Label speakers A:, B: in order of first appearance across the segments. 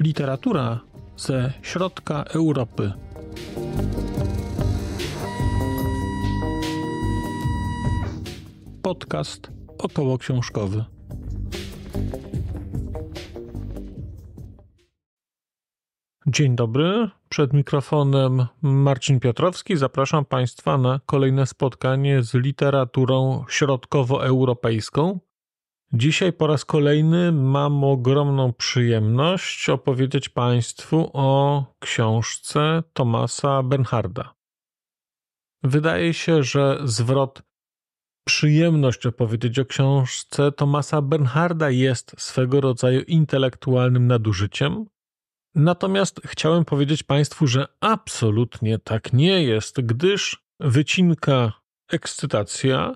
A: Literatura ze środka Europy. Podcast około książkowy. Dzień dobry. Przed mikrofonem Marcin Piotrowski. Zapraszam Państwa na kolejne spotkanie z literaturą środkowoeuropejską. Dzisiaj po raz kolejny mam ogromną przyjemność opowiedzieć Państwu o książce Tomasa Bernharda. Wydaje się, że zwrot przyjemność opowiedzieć o książce Tomasa Bernharda jest swego rodzaju intelektualnym nadużyciem Natomiast chciałem powiedzieć Państwu, że absolutnie tak nie jest, gdyż wycinka Ekscytacja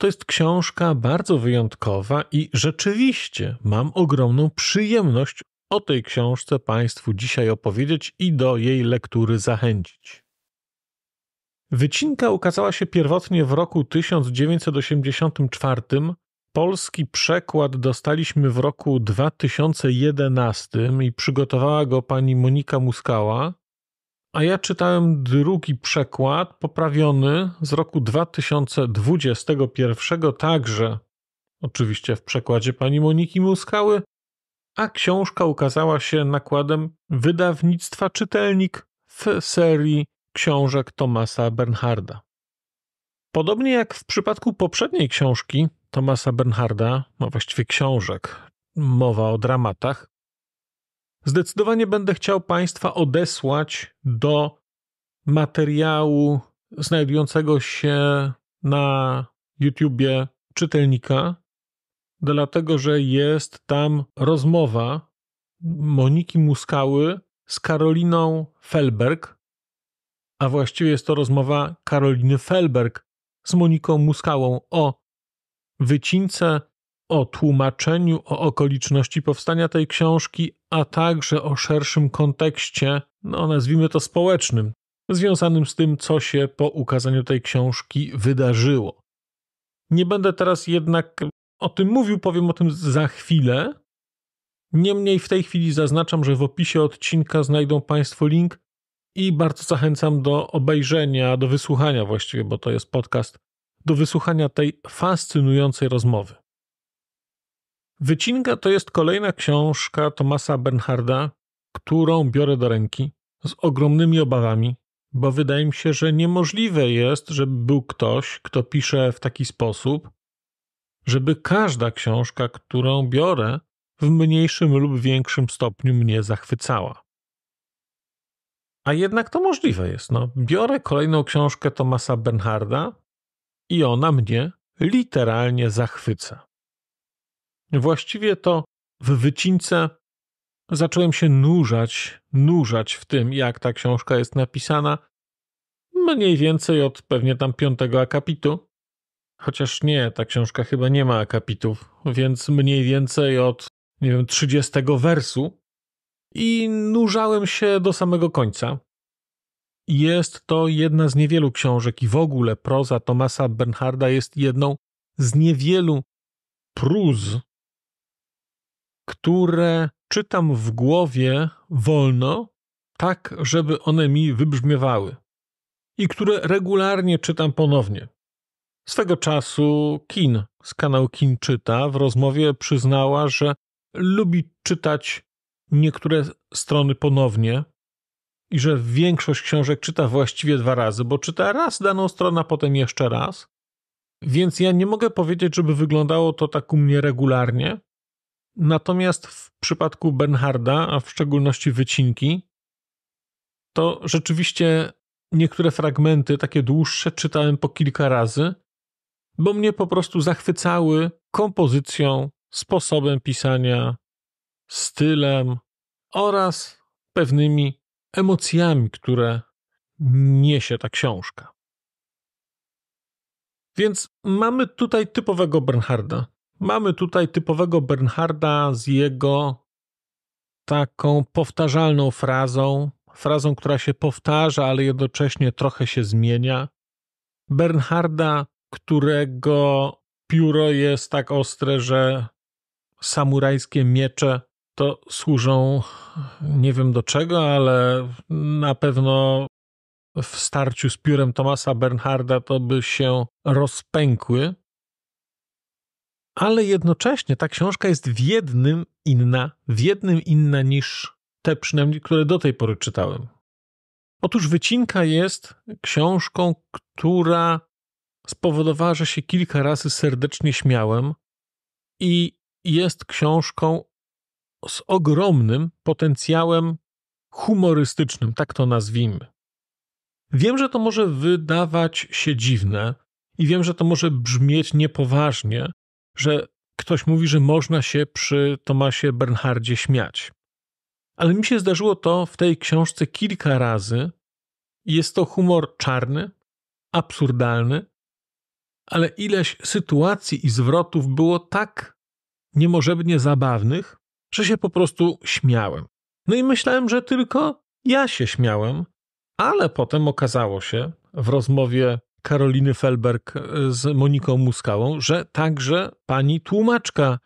A: to jest książka bardzo wyjątkowa i rzeczywiście mam ogromną przyjemność o tej książce Państwu dzisiaj opowiedzieć i do jej lektury zachęcić. Wycinka ukazała się pierwotnie w roku 1984 polski przekład dostaliśmy w roku 2011 i przygotowała go pani Monika Muskała. A ja czytałem drugi przekład, poprawiony z roku 2021, także oczywiście w przekładzie pani Moniki Muskały, a książka ukazała się nakładem wydawnictwa Czytelnik w serii książek Tomasa Bernharda. Podobnie jak w przypadku poprzedniej książki Tomasa Bernharda, no właściwie książek, mowa o dramatach, zdecydowanie będę chciał Państwa odesłać do materiału znajdującego się na YouTubie czytelnika, dlatego że jest tam rozmowa Moniki Muskały z Karoliną Felberg, a właściwie jest to rozmowa Karoliny Felberg z Moniką Muskałą o wycince, o tłumaczeniu, o okoliczności powstania tej książki, a także o szerszym kontekście, no nazwijmy to społecznym, związanym z tym, co się po ukazaniu tej książki wydarzyło. Nie będę teraz jednak o tym mówił, powiem o tym za chwilę. Niemniej w tej chwili zaznaczam, że w opisie odcinka znajdą Państwo link i bardzo zachęcam do obejrzenia, do wysłuchania właściwie, bo to jest podcast, do wysłuchania tej fascynującej rozmowy. Wycinka to jest kolejna książka Tomasa Bernharda, którą biorę do ręki z ogromnymi obawami, bo wydaje mi się, że niemożliwe jest, żeby był ktoś, kto pisze w taki sposób, żeby każda książka, którą biorę, w mniejszym lub większym stopniu mnie zachwycała. A jednak to możliwe jest. No. Biorę kolejną książkę Tomasa Bernharda i ona mnie literalnie zachwyca. Właściwie to w wycince zacząłem się nurzać, nurzać w tym, jak ta książka jest napisana, mniej więcej od pewnie tam piątego akapitu. Chociaż nie, ta książka chyba nie ma akapitów, więc mniej więcej od, nie wiem, 30 wersu i nurzałem się do samego końca. Jest to jedna z niewielu książek i w ogóle proza Tomasa Bernharda jest jedną z niewielu pruz, które czytam w głowie wolno, tak żeby one mi wybrzmiewały i które regularnie czytam ponownie. Swego czasu Kin z kanału Kin czyta w rozmowie przyznała, że lubi czytać niektóre strony ponownie i że większość książek czyta właściwie dwa razy, bo czyta raz daną stronę, a potem jeszcze raz. Więc ja nie mogę powiedzieć, żeby wyglądało to tak u mnie regularnie. Natomiast w przypadku Bernharda, a w szczególności wycinki, to rzeczywiście niektóre fragmenty, takie dłuższe, czytałem po kilka razy, bo mnie po prostu zachwycały kompozycją, sposobem pisania, stylem oraz pewnymi emocjami, które niesie ta książka. Więc mamy tutaj typowego Bernharda. Mamy tutaj typowego Bernharda z jego taką powtarzalną frazą, frazą, która się powtarza, ale jednocześnie trochę się zmienia. Bernharda, którego pióro jest tak ostre, że samurajskie miecze to służą nie wiem do czego, ale na pewno w starciu z piórem Tomasa Bernharda to by się rozpękły. Ale jednocześnie ta książka jest w jednym inna, w jednym inna niż te przynajmniej, które do tej pory czytałem. Otóż Wycinka jest książką, która spowodowała, że się kilka razy serdecznie śmiałem i jest książką, z ogromnym potencjałem humorystycznym, tak to nazwijmy. Wiem, że to może wydawać się dziwne i wiem, że to może brzmieć niepoważnie, że ktoś mówi, że można się przy Tomasie Bernhardzie śmiać. Ale mi się zdarzyło to w tej książce kilka razy. Jest to humor czarny, absurdalny, ale ileś sytuacji i zwrotów było tak niemożebnie zabawnych, że się po prostu śmiałem. No i myślałem, że tylko ja się śmiałem, ale potem okazało się w rozmowie Karoliny Felberg e, z Moniką Muskałą, że także pani tłumaczka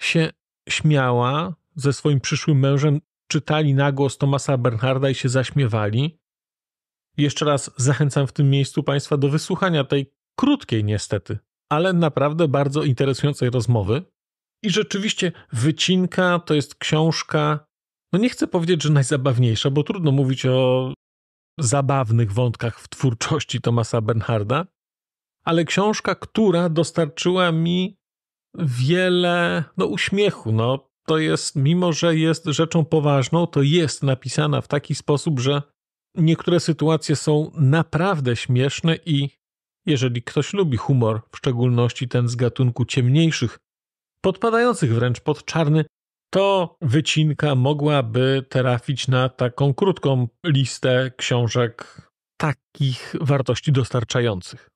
A: się śmiała ze swoim przyszłym mężem, czytali na głos Tomasa Bernharda i się zaśmiewali. Jeszcze raz zachęcam w tym miejscu Państwa do wysłuchania tej krótkiej, niestety, ale naprawdę bardzo interesującej rozmowy. I rzeczywiście Wycinka to jest książka, no nie chcę powiedzieć, że najzabawniejsza, bo trudno mówić o zabawnych wątkach w twórczości Tomasa Bernharda, ale książka, która dostarczyła mi wiele no, uśmiechu. No, to jest, mimo że jest rzeczą poważną, to jest napisana w taki sposób, że niektóre sytuacje są naprawdę śmieszne i jeżeli ktoś lubi humor, w szczególności ten z gatunku ciemniejszych, podpadających wręcz pod czarny, to wycinka mogłaby trafić na taką krótką listę książek takich wartości dostarczających.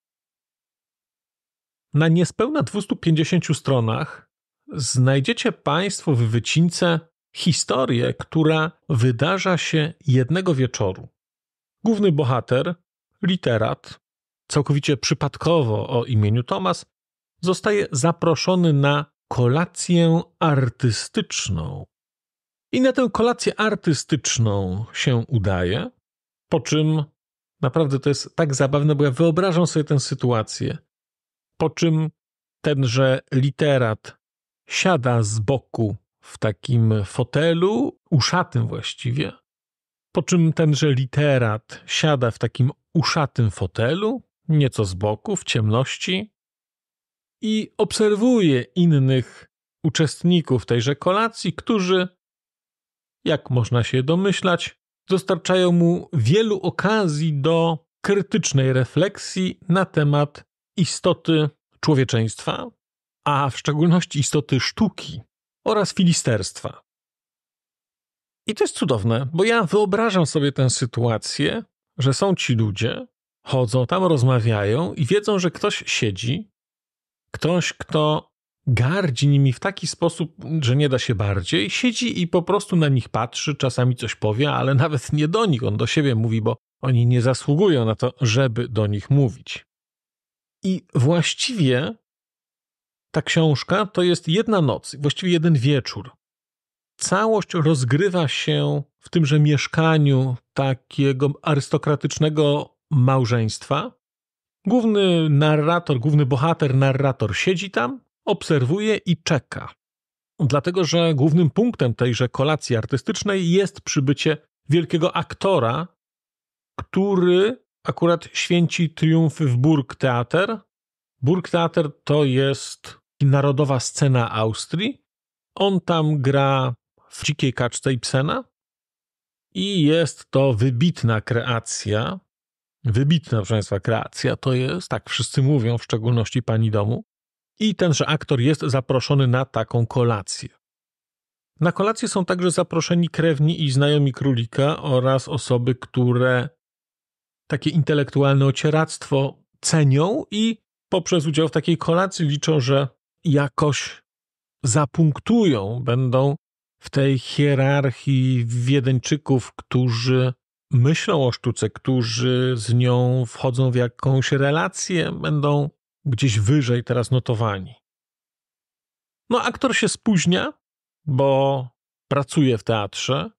A: Na niespełna 250 stronach znajdziecie Państwo w wycince historię, która wydarza się jednego wieczoru. Główny bohater, literat, całkowicie przypadkowo o imieniu Tomas, zostaje zaproszony na kolację artystyczną. I na tę kolację artystyczną się udaje, po czym naprawdę to jest tak zabawne, bo ja wyobrażam sobie tę sytuację. Po czym tenże literat siada z boku w takim fotelu, uszatym właściwie, po czym tenże literat siada w takim uszatym fotelu, nieco z boku, w ciemności, i obserwuje innych uczestników tejże kolacji, którzy, jak można się domyślać, dostarczają mu wielu okazji do krytycznej refleksji na temat istoty człowieczeństwa, a w szczególności istoty sztuki oraz filisterstwa. I to jest cudowne, bo ja wyobrażam sobie tę sytuację, że są ci ludzie, chodzą tam, rozmawiają i wiedzą, że ktoś siedzi Ktoś, kto gardzi nimi w taki sposób, że nie da się bardziej, siedzi i po prostu na nich patrzy, czasami coś powie, ale nawet nie do nich, on do siebie mówi, bo oni nie zasługują na to, żeby do nich mówić. I właściwie ta książka to jest jedna noc, właściwie jeden wieczór. Całość rozgrywa się w tymże mieszkaniu takiego arystokratycznego małżeństwa, Główny narrator, główny bohater, narrator siedzi tam, obserwuje i czeka. Dlatego, że głównym punktem tejże kolacji artystycznej jest przybycie wielkiego aktora, który akurat święci triumfy w Burgtheater. Burgtheater to jest narodowa scena Austrii. On tam gra w Dzikiej Kaczce i Psena. I jest to wybitna kreacja, Wybitna, proszę Państwa, kreacja to jest, tak wszyscy mówią, w szczególności pani domu. I tenże aktor jest zaproszony na taką kolację. Na kolację są także zaproszeni krewni i znajomi królika oraz osoby, które takie intelektualne ocieractwo cenią i poprzez udział w takiej kolacji liczą, że jakoś zapunktują, będą w tej hierarchii Wiedeńczyków, którzy myślą o sztuce, którzy z nią wchodzą w jakąś relację, będą gdzieś wyżej teraz notowani. No, aktor się spóźnia, bo pracuje w teatrze,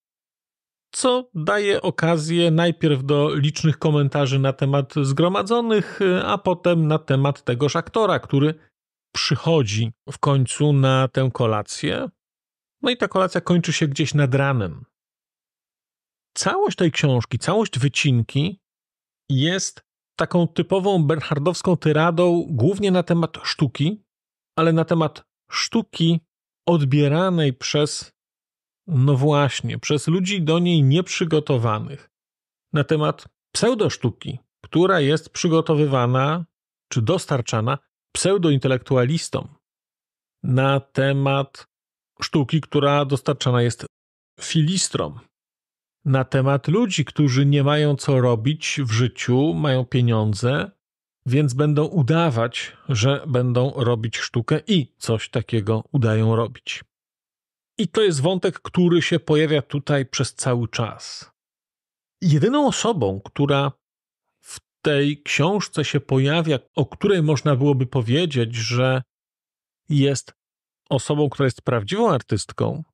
A: co daje okazję najpierw do licznych komentarzy na temat zgromadzonych, a potem na temat tegoż aktora, który przychodzi w końcu na tę kolację. No i ta kolacja kończy się gdzieś nad ranem całość tej książki, całość wycinki jest taką typową bernhardowską tyradą głównie na temat sztuki, ale na temat sztuki odbieranej przez, no właśnie, przez ludzi do niej nieprzygotowanych. Na temat pseudosztuki, która jest przygotowywana czy dostarczana pseudointelektualistom. Na temat sztuki, która dostarczana jest filistrom na temat ludzi, którzy nie mają co robić w życiu, mają pieniądze, więc będą udawać, że będą robić sztukę i coś takiego udają robić. I to jest wątek, który się pojawia tutaj przez cały czas. Jedyną osobą, która w tej książce się pojawia, o której można byłoby powiedzieć, że jest osobą, która jest prawdziwą artystką,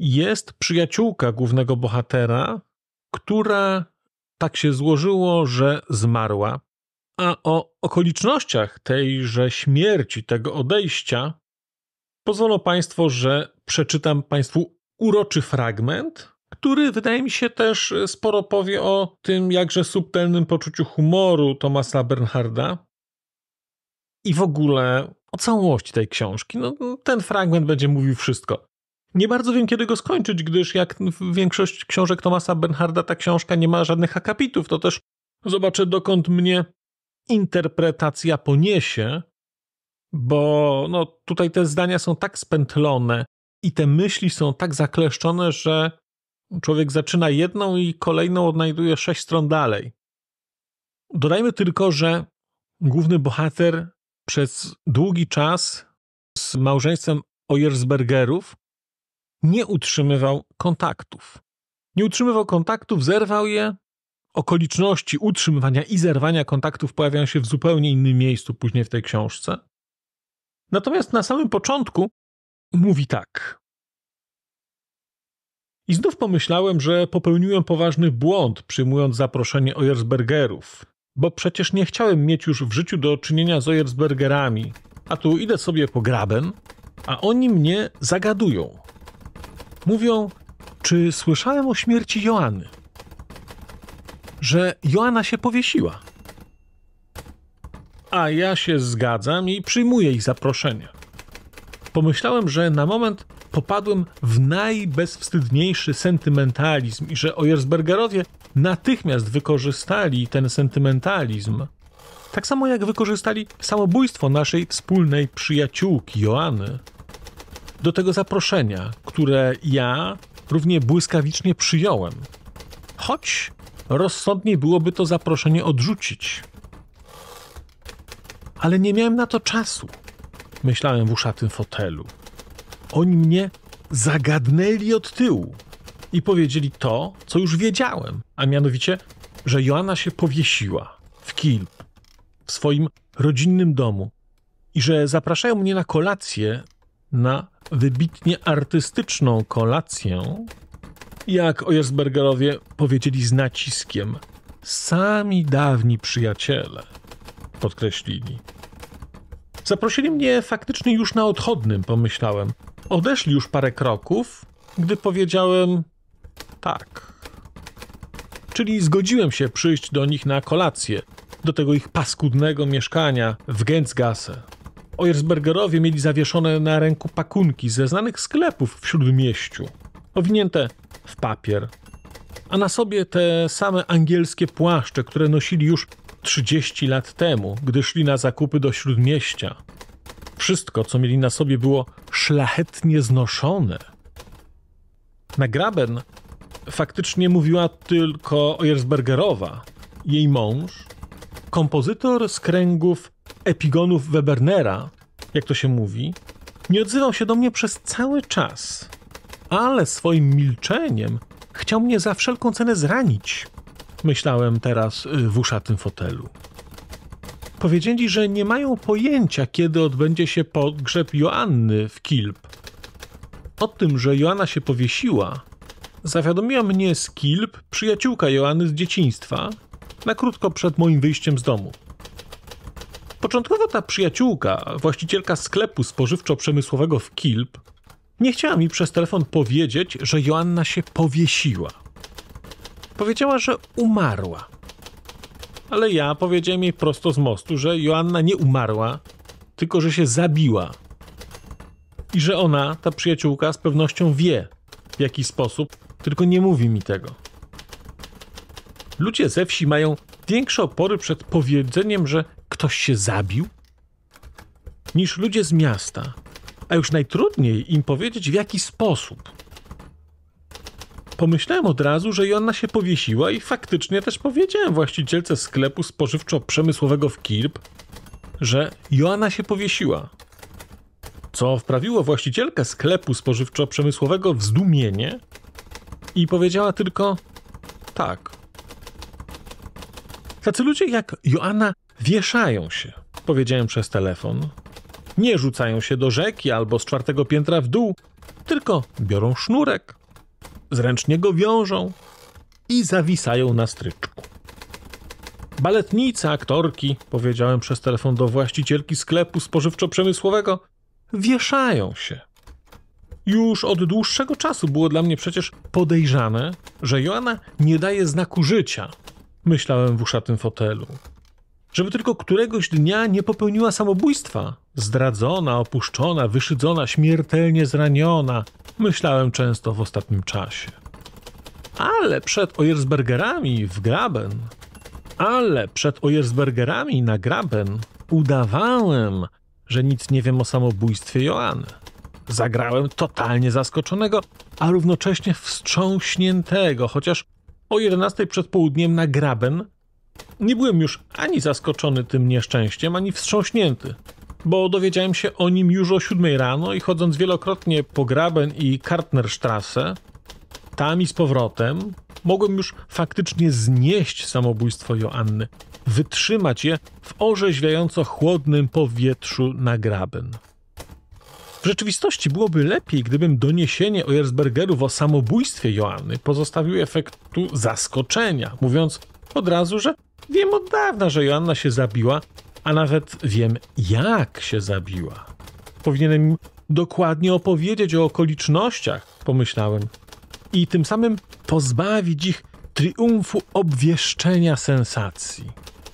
A: jest przyjaciółka głównego bohatera, która tak się złożyło, że zmarła. A o okolicznościach tejże śmierci, tego odejścia, pozwolą Państwo, że przeczytam Państwu uroczy fragment, który wydaje mi się też sporo powie o tym jakże subtelnym poczuciu humoru Tomasa Bernharda i w ogóle o całości tej książki. No, ten fragment będzie mówił wszystko. Nie bardzo wiem, kiedy go skończyć, gdyż jak większość książek Tomasa Bernharda, ta książka nie ma żadnych akapitów. To też zobaczę, dokąd mnie interpretacja poniesie, bo no, tutaj te zdania są tak spętlone i te myśli są tak zakleszczone, że człowiek zaczyna jedną i kolejną odnajduje sześć stron dalej. Dodajmy tylko, że główny bohater przez długi czas z małżeństwem Oyersbergerów nie utrzymywał kontaktów. Nie utrzymywał kontaktów, zerwał je. Okoliczności utrzymywania i zerwania kontaktów pojawiają się w zupełnie innym miejscu później w tej książce. Natomiast na samym początku mówi tak. I znów pomyślałem, że popełniłem poważny błąd, przyjmując zaproszenie Ojersbergerów, bo przecież nie chciałem mieć już w życiu do czynienia z Ojersbergerami. A tu idę sobie po graben, a oni mnie zagadują. Mówią, czy słyszałem o śmierci Joanny? Że Joanna się powiesiła. A ja się zgadzam i przyjmuję ich zaproszenie. Pomyślałem, że na moment popadłem w najbezwstydniejszy sentymentalizm i że Ojersbergerowie natychmiast wykorzystali ten sentymentalizm. Tak samo jak wykorzystali samobójstwo naszej wspólnej przyjaciółki Joanny do tego zaproszenia, które ja równie błyskawicznie przyjąłem. Choć rozsądniej byłoby to zaproszenie odrzucić. Ale nie miałem na to czasu, myślałem w uszatym fotelu. Oni mnie zagadnęli od tyłu i powiedzieli to, co już wiedziałem, a mianowicie, że Joanna się powiesiła w Kil, w swoim rodzinnym domu i że zapraszają mnie na kolację na wybitnie artystyczną kolację, jak Ojersbergerowie powiedzieli z naciskiem, sami dawni przyjaciele, podkreślili. Zaprosili mnie faktycznie już na odchodnym, pomyślałem. Odeszli już parę kroków, gdy powiedziałem tak. Czyli zgodziłem się przyjść do nich na kolację, do tego ich paskudnego mieszkania w Gęcgase. Oyersbergerowie mieli zawieszone na ręku pakunki ze znanych sklepów w Śródmieściu, owinięte w papier, a na sobie te same angielskie płaszcze, które nosili już 30 lat temu, gdy szli na zakupy do Śródmieścia. Wszystko, co mieli na sobie, było szlachetnie znoszone. Na graben faktycznie mówiła tylko Oyersbergerowa, jej mąż, kompozytor z kręgów epigonów Webernera, jak to się mówi, nie odzywał się do mnie przez cały czas, ale swoim milczeniem chciał mnie za wszelką cenę zranić. Myślałem teraz y, w uszatym fotelu. Powiedzieli, że nie mają pojęcia, kiedy odbędzie się pogrzeb Joanny w Kilp. O tym, że Joanna się powiesiła, zawiadomiła mnie z Kilp przyjaciółka Joanny z dzieciństwa, na krótko przed moim wyjściem z domu. Początkowo ta przyjaciółka, właścicielka sklepu spożywczo-przemysłowego w Kilp, nie chciała mi przez telefon powiedzieć, że Joanna się powiesiła. Powiedziała, że umarła. Ale ja powiedziałem jej prosto z mostu, że Joanna nie umarła, tylko że się zabiła. I że ona, ta przyjaciółka, z pewnością wie, w jaki sposób, tylko nie mówi mi tego. Ludzie ze wsi mają większe opory przed powiedzeniem, że ktoś się zabił, niż ludzie z miasta, a już najtrudniej im powiedzieć w jaki sposób. Pomyślałem od razu, że Joanna się powiesiła i faktycznie też powiedziałem właścicielce sklepu spożywczo-przemysłowego w Kirp, że Joanna się powiesiła. Co wprawiło właścicielkę sklepu spożywczo-przemysłowego w zdumienie i powiedziała tylko tak. Tacy ludzie jak Joanna wieszają się, powiedziałem przez telefon. Nie rzucają się do rzeki albo z czwartego piętra w dół, tylko biorą sznurek, zręcznie go wiążą i zawisają na stryczku. Baletnice, aktorki, powiedziałem przez telefon do właścicielki sklepu spożywczo-przemysłowego, wieszają się. Już od dłuższego czasu było dla mnie przecież podejrzane, że Joanna nie daje znaku życia myślałem w uszatym fotelu. Żeby tylko któregoś dnia nie popełniła samobójstwa. Zdradzona, opuszczona, wyszydzona, śmiertelnie zraniona. Myślałem często w ostatnim czasie. Ale przed Oiersbergerami w Graben, ale przed Oiersbergerami na Graben udawałem, że nic nie wiem o samobójstwie Joanny. Zagrałem totalnie zaskoczonego, a równocześnie wstrząśniętego, chociaż o 11 przed południem na Graben, nie byłem już ani zaskoczony tym nieszczęściem, ani wstrząśnięty, bo dowiedziałem się o nim już o 7 rano i chodząc wielokrotnie po Graben i Kartnerstrasse, tam i z powrotem, mogłem już faktycznie znieść samobójstwo Joanny, wytrzymać je w orzeźwiająco chłodnym powietrzu na Graben. W rzeczywistości byłoby lepiej, gdybym doniesienie Ojersbergerów o samobójstwie Joanny pozostawił efektu zaskoczenia, mówiąc od razu, że wiem od dawna, że Joanna się zabiła, a nawet wiem jak się zabiła. Powinienem im dokładnie opowiedzieć o okolicznościach, pomyślałem, i tym samym pozbawić ich triumfu obwieszczenia sensacji,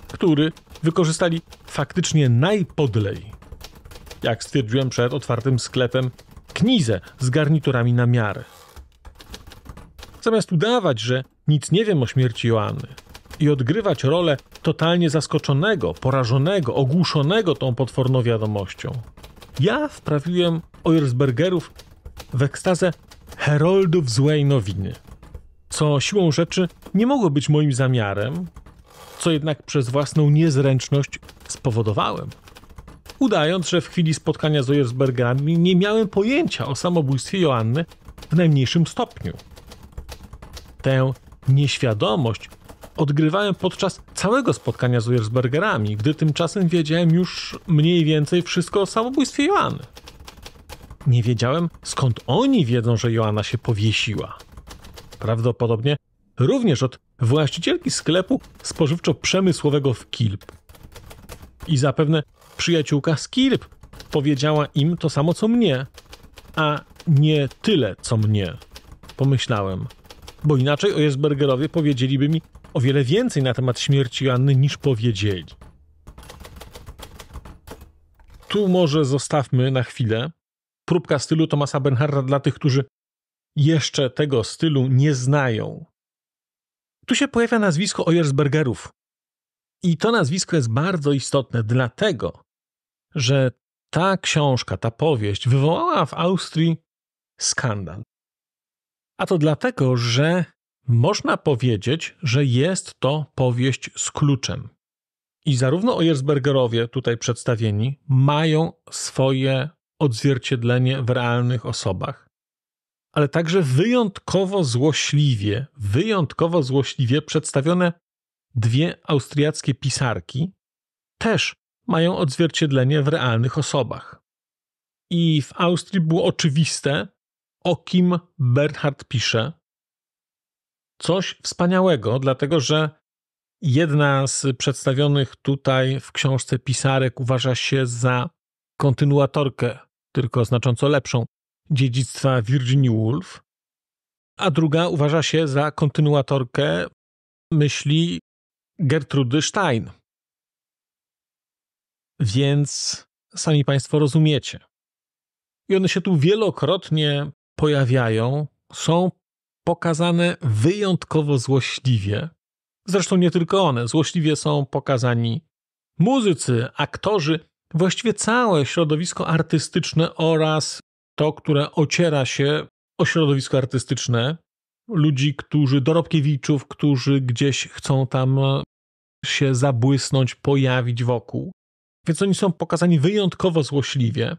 A: który wykorzystali faktycznie najpodlej jak stwierdziłem przed otwartym sklepem, knizę z garniturami na miarę. Zamiast udawać, że nic nie wiem o śmierci Joanny i odgrywać rolę totalnie zaskoczonego, porażonego, ogłuszonego tą potworną wiadomością, ja wprawiłem Oyersbergerów w ekstazę heroldów złej nowiny, co siłą rzeczy nie mogło być moim zamiarem, co jednak przez własną niezręczność spowodowałem udając, że w chwili spotkania z Ojersbergami nie miałem pojęcia o samobójstwie Joanny w najmniejszym stopniu. Tę nieświadomość odgrywałem podczas całego spotkania z Ojersbergerami, gdy tymczasem wiedziałem już mniej więcej wszystko o samobójstwie Joanny. Nie wiedziałem, skąd oni wiedzą, że Joanna się powiesiła. Prawdopodobnie również od właścicielki sklepu spożywczo-przemysłowego w Kilp. I zapewne Przyjaciółka Skirp powiedziała im to samo co mnie, a nie tyle co mnie, pomyślałem. Bo inaczej Ojesbergerowie powiedzieliby mi o wiele więcej na temat śmierci Joanny niż powiedzieli. Tu może zostawmy na chwilę próbka stylu Tomasa Bernharda dla tych, którzy jeszcze tego stylu nie znają. Tu się pojawia nazwisko Ojersbergerów. I to nazwisko jest bardzo istotne, dlatego że ta książka, ta powieść wywołała w Austrii skandal. A to dlatego, że można powiedzieć, że jest to powieść z kluczem. I zarówno Ojersbergerowie tutaj przedstawieni mają swoje odzwierciedlenie w realnych osobach, ale także wyjątkowo złośliwie, wyjątkowo złośliwie przedstawione dwie austriackie pisarki, też mają odzwierciedlenie w realnych osobach. I w Austrii było oczywiste, o kim Bernhard pisze. Coś wspaniałego, dlatego że jedna z przedstawionych tutaj w książce pisarek uważa się za kontynuatorkę, tylko znacząco lepszą, dziedzictwa Virginia Woolf, a druga uważa się za kontynuatorkę myśli Gertrudy Stein, więc sami Państwo rozumiecie. I one się tu wielokrotnie pojawiają, są pokazane wyjątkowo złośliwie. Zresztą nie tylko one, złośliwie są pokazani muzycy, aktorzy, właściwie całe środowisko artystyczne oraz to, które ociera się o środowisko artystyczne, ludzi, którzy, dorobkiewiczów, którzy gdzieś chcą tam się zabłysnąć, pojawić wokół. Więc oni są pokazani wyjątkowo złośliwie.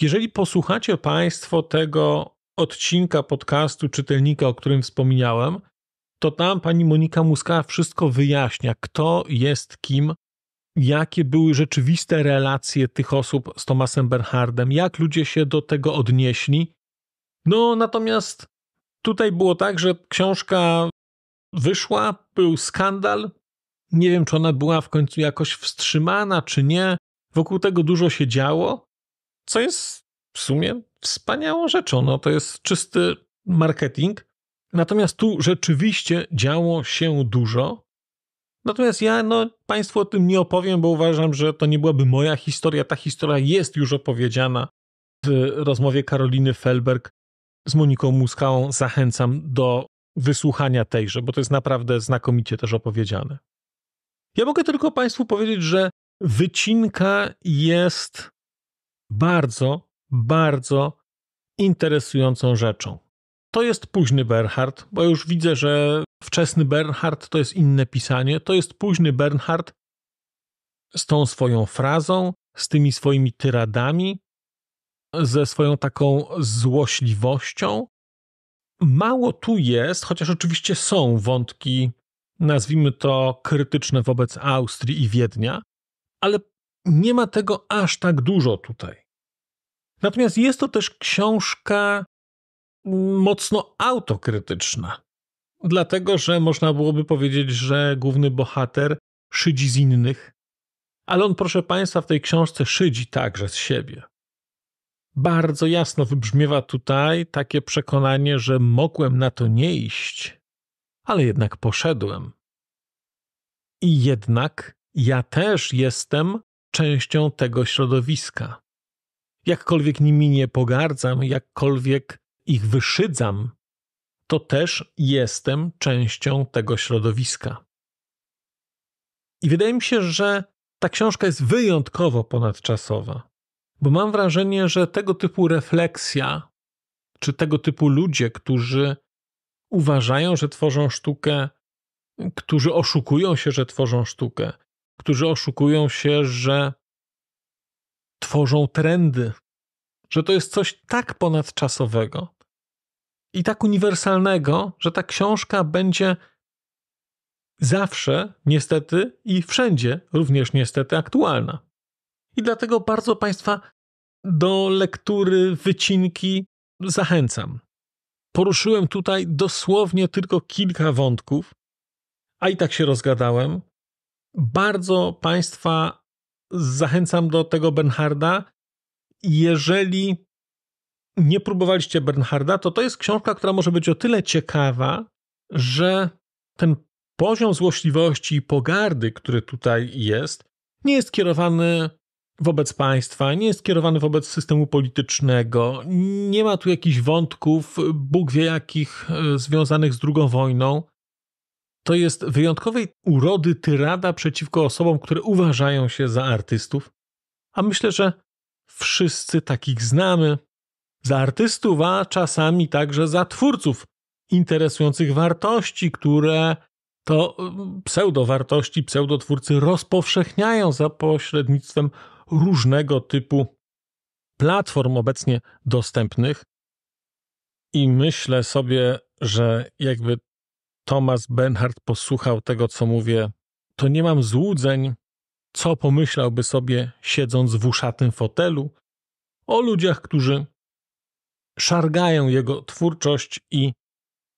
A: Jeżeli posłuchacie Państwo tego odcinka podcastu czytelnika, o którym wspomniałem, to tam pani Monika Muska wszystko wyjaśnia, kto jest kim, jakie były rzeczywiste relacje tych osób z Tomasem Bernhardem, jak ludzie się do tego odnieśli. No natomiast tutaj było tak, że książka wyszła, był skandal, nie wiem, czy ona była w końcu jakoś wstrzymana, czy nie. Wokół tego dużo się działo, co jest w sumie wspaniałą rzeczą. No, to jest czysty marketing. Natomiast tu rzeczywiście działo się dużo. Natomiast ja no, Państwu o tym nie opowiem, bo uważam, że to nie byłaby moja historia. Ta historia jest już opowiedziana w rozmowie Karoliny Felberg z Moniką Muskałą. Zachęcam do wysłuchania tejże, bo to jest naprawdę znakomicie też opowiedziane. Ja mogę tylko Państwu powiedzieć, że wycinka jest bardzo, bardzo interesującą rzeczą. To jest późny Bernhard, bo już widzę, że wczesny Bernhard to jest inne pisanie. To jest późny Bernhard z tą swoją frazą, z tymi swoimi tyradami, ze swoją taką złośliwością. Mało tu jest, chociaż oczywiście są wątki nazwijmy to krytyczne wobec Austrii i Wiednia, ale nie ma tego aż tak dużo tutaj. Natomiast jest to też książka mocno autokrytyczna, dlatego że można byłoby powiedzieć, że główny bohater szydzi z innych, ale on, proszę Państwa, w tej książce szydzi także z siebie. Bardzo jasno wybrzmiewa tutaj takie przekonanie, że mogłem na to nie iść, ale jednak poszedłem. I jednak ja też jestem częścią tego środowiska. Jakkolwiek nimi nie pogardzam, jakkolwiek ich wyszydzam, to też jestem częścią tego środowiska. I wydaje mi się, że ta książka jest wyjątkowo ponadczasowa, bo mam wrażenie, że tego typu refleksja, czy tego typu ludzie, którzy uważają, że tworzą sztukę, którzy oszukują się, że tworzą sztukę, którzy oszukują się, że tworzą trendy, że to jest coś tak ponadczasowego i tak uniwersalnego, że ta książka będzie zawsze, niestety i wszędzie, również niestety aktualna. I dlatego bardzo Państwa do lektury wycinki zachęcam. Poruszyłem tutaj dosłownie tylko kilka wątków, a i tak się rozgadałem. Bardzo Państwa zachęcam do tego Bernharda. Jeżeli nie próbowaliście Bernharda, to to jest książka, która może być o tyle ciekawa, że ten poziom złośliwości i pogardy, który tutaj jest, nie jest kierowany wobec państwa, nie jest kierowany wobec systemu politycznego. Nie ma tu jakichś wątków, Bóg wie jakich, e, związanych z II wojną. To jest wyjątkowej urody tyrada przeciwko osobom, które uważają się za artystów. A myślę, że wszyscy takich znamy. Za artystów, a czasami także za twórców interesujących wartości, które to mm, pseudowartości, pseudotwórcy rozpowszechniają za pośrednictwem różnego typu platform obecnie dostępnych. I myślę sobie, że jakby Thomas Bernhard posłuchał tego, co mówię, to nie mam złudzeń, co pomyślałby sobie, siedząc w uszatym fotelu, o ludziach, którzy szargają jego twórczość i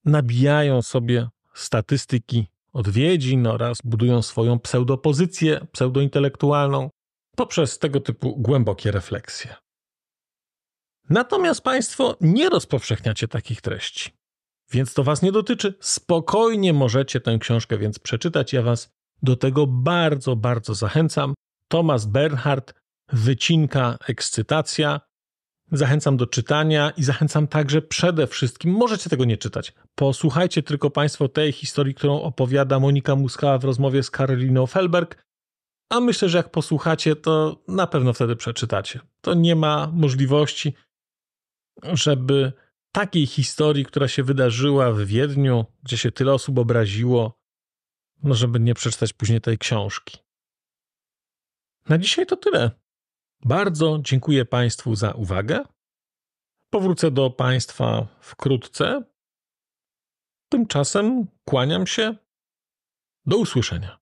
A: nabijają sobie statystyki odwiedzin oraz budują swoją pseudopozycję pseudointelektualną poprzez tego typu głębokie refleksje. Natomiast Państwo nie rozpowszechniacie takich treści, więc to Was nie dotyczy. Spokojnie możecie tę książkę więc przeczytać. Ja Was do tego bardzo, bardzo zachęcam. Thomas Bernhardt, Wycinka, Ekscytacja. Zachęcam do czytania i zachęcam także przede wszystkim, możecie tego nie czytać, posłuchajcie tylko Państwo tej historii, którą opowiada Monika Muskała w rozmowie z Karoliną Felberg a myślę, że jak posłuchacie, to na pewno wtedy przeczytacie. To nie ma możliwości, żeby takiej historii, która się wydarzyła w Wiedniu, gdzie się tyle osób obraziło, no żeby nie przeczytać później tej książki. Na dzisiaj to tyle. Bardzo dziękuję Państwu za uwagę. Powrócę do Państwa wkrótce. Tymczasem kłaniam się. Do usłyszenia.